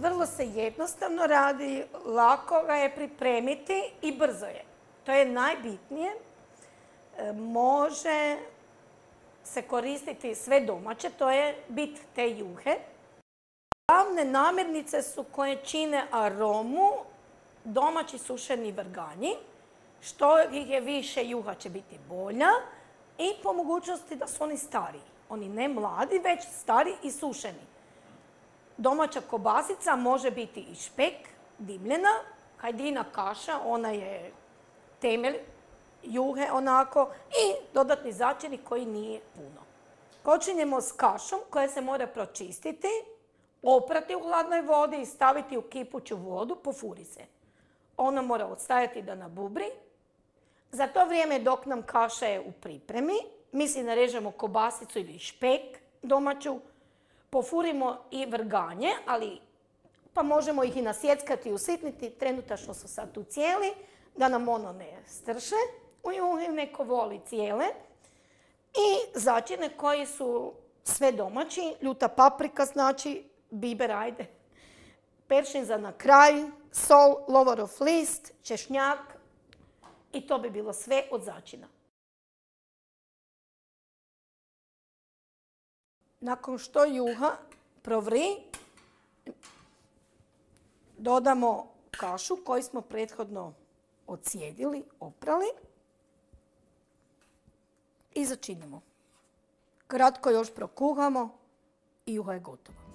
vrlo se jednostavno radi, lako ga je pripremiti i brzo je. To je najbitnije. E, može se koristiti sve domaće, to je bit te juhe. Glavne namirnice su koje čine aromu domaći sušeni vrganji. Što ih je više, juha će biti bolja i po mogućnosti da su oni stari. Oni ne mladi, već stari i sušeni domaća kobasica može biti i špek, dimljena, hajdina kaša, ona je temelj juhe onako i dodatni začini koji nije puno. Počinjemo s kašom koja se mora pročistiti, oprati u hladnoj vodi i staviti u kipuću vodu, pofuri se. Ona mora odstajati da nabubri. Za to vrijeme dok nam kaša je u pripremi, mi si narežemo kobasicu ili špek domaću, pofurimo i vrganje, ali pa možemo ih i nasjeckati i usitniti. Trenutačno su sad tu cijeli, da nam ono ne strše. Uju, neko voli cijele. I začine koji su sve domaći. Ljuta paprika znači, biber, ajde. za na kraj, sol, of list, češnjak. I to bi bilo sve od začina. Nakon što juha provri, dodamo kašu koju smo prethodno ocijedili, oprali i začinimo. Kratko još prokuhamo i juha je gotova.